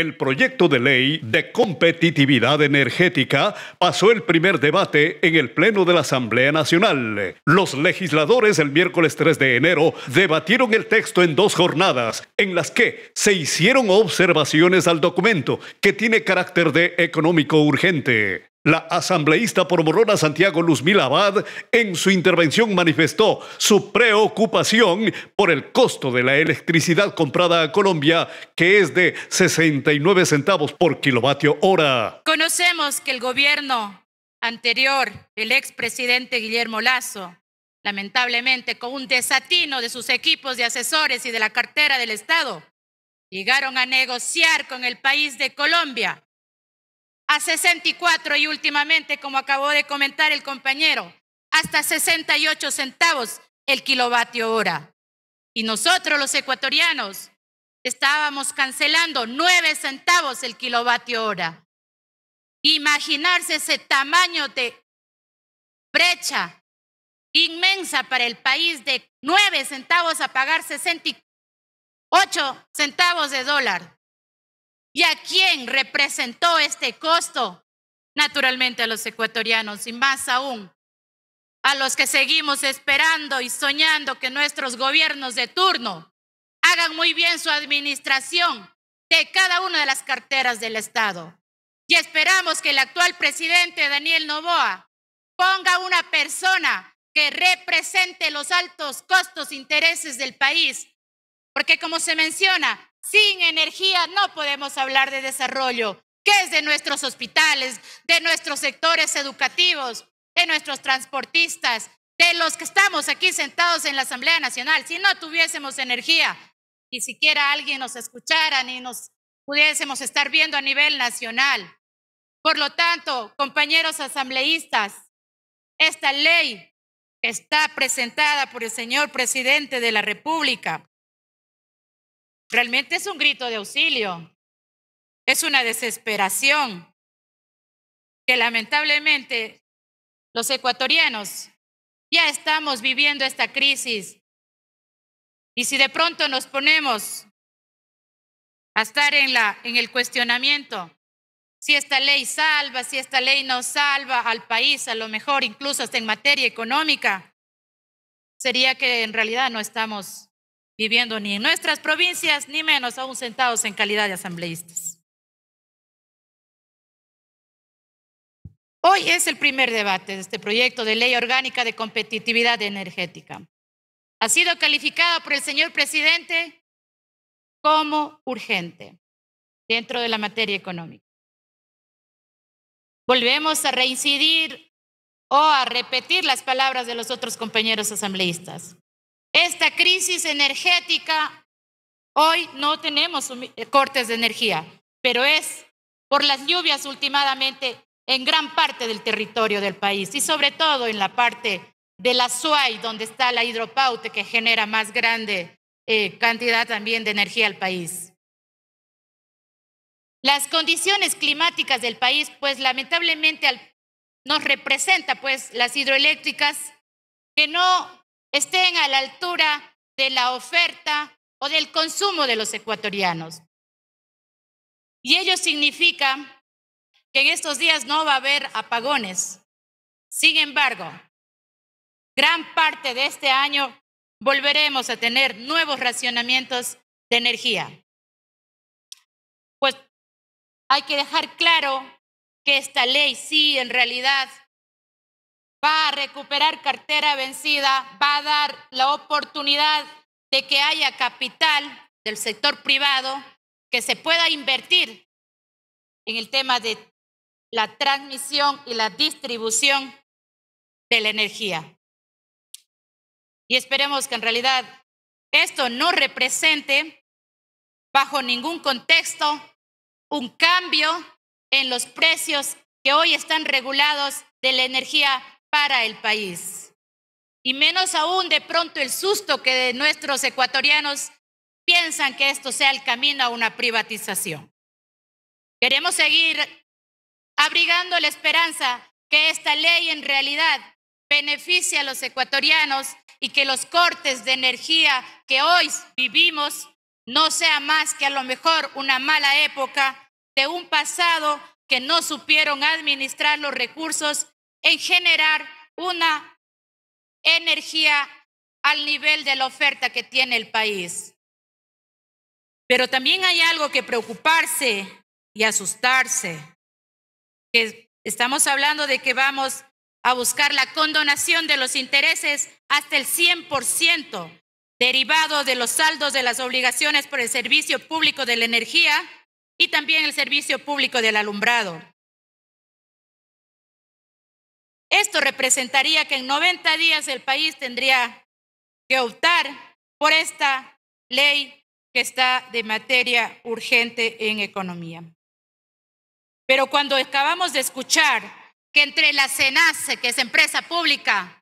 El proyecto de ley de competitividad energética pasó el primer debate en el Pleno de la Asamblea Nacional. Los legisladores el miércoles 3 de enero debatieron el texto en dos jornadas, en las que se hicieron observaciones al documento, que tiene carácter de económico urgente. La asambleísta por Morona Santiago Luz Milabad, en su intervención manifestó su preocupación por el costo de la electricidad comprada a Colombia, que es de 69 centavos por kilovatio hora. Conocemos que el gobierno anterior, el expresidente Guillermo Lazo, lamentablemente con un desatino de sus equipos de asesores y de la cartera del Estado, llegaron a negociar con el país de Colombia a 64 y últimamente, como acabó de comentar el compañero, hasta 68 centavos el kilovatio hora. Y nosotros los ecuatorianos estábamos cancelando 9 centavos el kilovatio hora. Imaginarse ese tamaño de brecha inmensa para el país de 9 centavos a pagar 68 centavos de dólar. ¿Y a quién representó este costo? Naturalmente a los ecuatorianos y más aún a los que seguimos esperando y soñando que nuestros gobiernos de turno hagan muy bien su administración de cada una de las carteras del Estado. Y esperamos que el actual presidente Daniel Noboa ponga una persona que represente los altos costos, e intereses del país. Porque como se menciona, sin energía no podemos hablar de desarrollo, que es de nuestros hospitales, de nuestros sectores educativos, de nuestros transportistas, de los que estamos aquí sentados en la Asamblea Nacional. Si no tuviésemos energía, ni siquiera alguien nos escuchara ni nos pudiésemos estar viendo a nivel nacional. Por lo tanto, compañeros asambleístas, esta ley está presentada por el señor presidente de la República Realmente es un grito de auxilio, es una desesperación que lamentablemente los ecuatorianos ya estamos viviendo esta crisis. Y si de pronto nos ponemos a estar en, la, en el cuestionamiento, si esta ley salva, si esta ley no salva al país, a lo mejor incluso hasta en materia económica, sería que en realidad no estamos viviendo ni en nuestras provincias, ni menos aún sentados en calidad de asambleístas. Hoy es el primer debate de este proyecto de ley orgánica de competitividad energética. Ha sido calificada por el señor presidente como urgente dentro de la materia económica. Volvemos a reincidir o a repetir las palabras de los otros compañeros asambleístas. Esta crisis energética, hoy no tenemos eh, cortes de energía, pero es por las lluvias últimamente en gran parte del territorio del país y sobre todo en la parte de la SUAI, donde está la hidropaute que genera más grande eh, cantidad también de energía al país. Las condiciones climáticas del país, pues lamentablemente nos representa pues las hidroeléctricas que no estén a la altura de la oferta o del consumo de los ecuatorianos. Y ello significa que en estos días no va a haber apagones. Sin embargo, gran parte de este año volveremos a tener nuevos racionamientos de energía. Pues hay que dejar claro que esta ley sí en realidad va a recuperar cartera vencida, va a dar la oportunidad de que haya capital del sector privado que se pueda invertir en el tema de la transmisión y la distribución de la energía. Y esperemos que en realidad esto no represente bajo ningún contexto un cambio en los precios que hoy están regulados de la energía para el país. Y menos aún de pronto el susto que nuestros ecuatorianos piensan que esto sea el camino a una privatización. Queremos seguir abrigando la esperanza que esta ley en realidad beneficie a los ecuatorianos y que los cortes de energía que hoy vivimos no sea más que a lo mejor una mala época de un pasado que no supieron administrar los recursos en generar una energía al nivel de la oferta que tiene el país. Pero también hay algo que preocuparse y asustarse, que estamos hablando de que vamos a buscar la condonación de los intereses hasta el 100% derivado de los saldos de las obligaciones por el servicio público de la energía y también el servicio público del alumbrado. Esto representaría que en 90 días el país tendría que optar por esta ley que está de materia urgente en economía. Pero cuando acabamos de escuchar que entre la SENACE, que es empresa pública,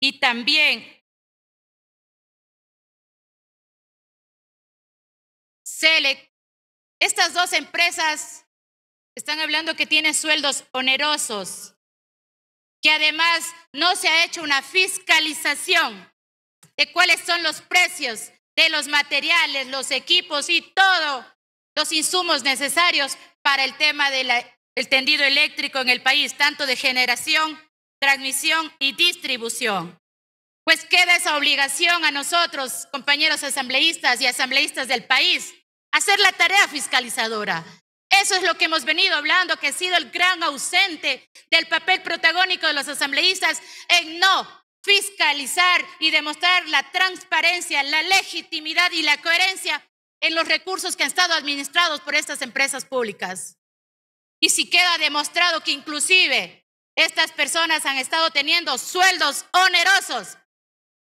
y también Selec, estas dos empresas están hablando que tienen sueldos onerosos que además no se ha hecho una fiscalización de cuáles son los precios de los materiales, los equipos y todos los insumos necesarios para el tema del tendido eléctrico en el país, tanto de generación, transmisión y distribución. Pues queda esa obligación a nosotros, compañeros asambleístas y asambleístas del país, hacer la tarea fiscalizadora, eso es lo que hemos venido hablando, que ha sido el gran ausente del papel protagónico de los asambleístas en no fiscalizar y demostrar la transparencia, la legitimidad y la coherencia en los recursos que han estado administrados por estas empresas públicas. Y si queda demostrado que inclusive estas personas han estado teniendo sueldos onerosos,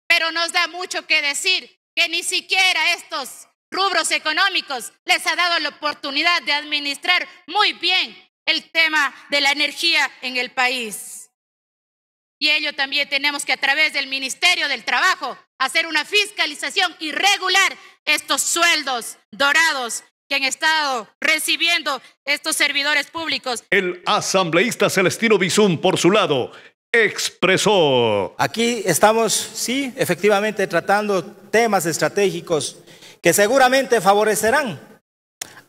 pero nos da mucho que decir que ni siquiera estos rubros económicos les ha dado la oportunidad de administrar muy bien el tema de la energía en el país. Y ello también tenemos que a través del Ministerio del Trabajo hacer una fiscalización y regular estos sueldos dorados que han estado recibiendo estos servidores públicos. El asambleísta Celestino Bizum, por su lado, expresó. Aquí estamos, sí, efectivamente, tratando temas estratégicos que seguramente favorecerán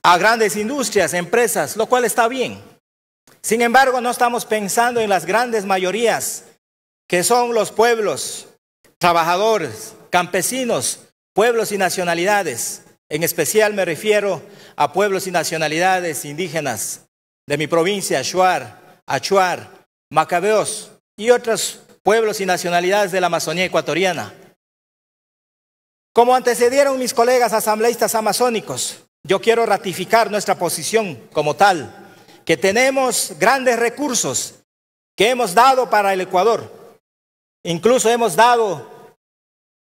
a grandes industrias, empresas, lo cual está bien. Sin embargo, no estamos pensando en las grandes mayorías, que son los pueblos, trabajadores, campesinos, pueblos y nacionalidades. En especial me refiero a pueblos y nacionalidades indígenas de mi provincia, Shuar, Achuar, Macabeos y otros pueblos y nacionalidades de la Amazonía ecuatoriana. Como antecedieron mis colegas asambleístas amazónicos, yo quiero ratificar nuestra posición como tal, que tenemos grandes recursos que hemos dado para el Ecuador. Incluso hemos dado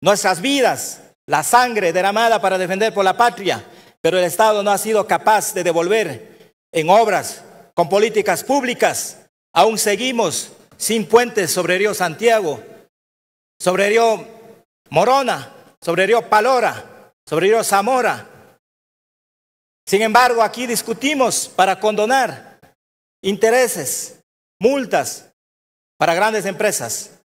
nuestras vidas, la sangre derramada para defender por la patria, pero el Estado no ha sido capaz de devolver en obras, con políticas públicas. Aún seguimos sin puentes sobre río Santiago, sobre río Morona, sobre Río Palora, sobre Río Zamora. Sin embargo, aquí discutimos para condonar intereses, multas para grandes empresas.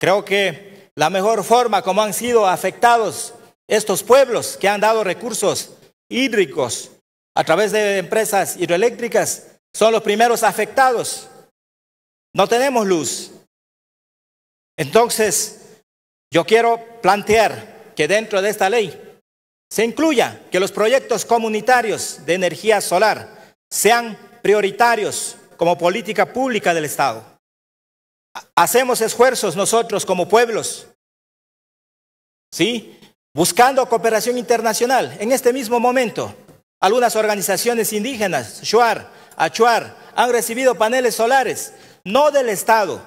Creo que la mejor forma como han sido afectados estos pueblos que han dado recursos hídricos a través de empresas hidroeléctricas son los primeros afectados. No tenemos luz. Entonces, yo quiero plantear que dentro de esta ley se incluya que los proyectos comunitarios de energía solar sean prioritarios como política pública del Estado. Hacemos esfuerzos nosotros como pueblos, ¿sí? Buscando cooperación internacional. En este mismo momento, algunas organizaciones indígenas, Shuar, Achuar, han recibido paneles solares, no del Estado,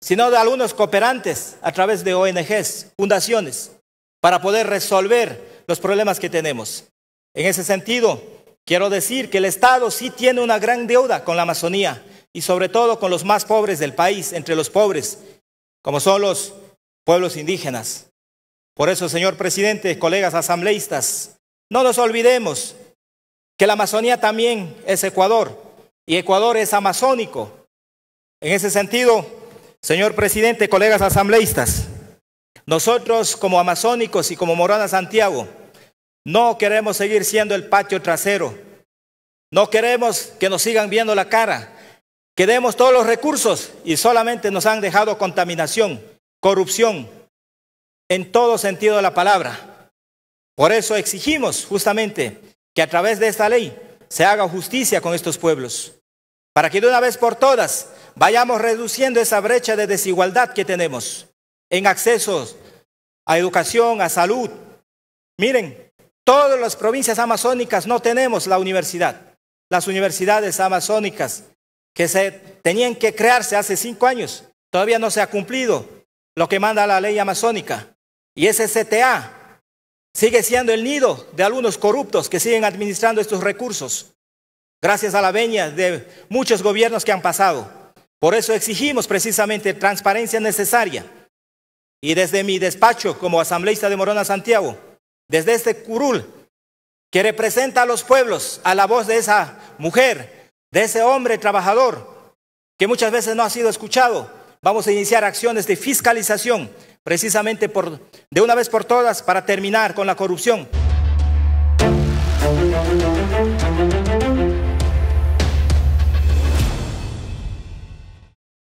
sino de algunos cooperantes a través de ONGs, fundaciones para poder resolver los problemas que tenemos. En ese sentido, quiero decir que el Estado sí tiene una gran deuda con la Amazonía y sobre todo con los más pobres del país, entre los pobres, como son los pueblos indígenas. Por eso, señor presidente, colegas asambleístas, no nos olvidemos que la Amazonía también es Ecuador y Ecuador es amazónico. En ese sentido, señor presidente, colegas asambleístas, nosotros como amazónicos y como Morona Santiago, no queremos seguir siendo el patio trasero. No queremos que nos sigan viendo la cara. Queremos todos los recursos y solamente nos han dejado contaminación, corrupción, en todo sentido de la palabra. Por eso exigimos justamente que a través de esta ley se haga justicia con estos pueblos, para que de una vez por todas vayamos reduciendo esa brecha de desigualdad que tenemos en accesos a educación, a salud. Miren, todas las provincias amazónicas no tenemos la universidad. Las universidades amazónicas que se tenían que crearse hace cinco años, todavía no se ha cumplido lo que manda la ley amazónica. Y ese CTA sigue siendo el nido de algunos corruptos que siguen administrando estos recursos, gracias a la veña de muchos gobiernos que han pasado. Por eso exigimos precisamente transparencia necesaria y desde mi despacho como asambleísta de Morona Santiago, desde este curul que representa a los pueblos, a la voz de esa mujer, de ese hombre trabajador que muchas veces no ha sido escuchado, vamos a iniciar acciones de fiscalización precisamente de una vez por todas para terminar con la corrupción.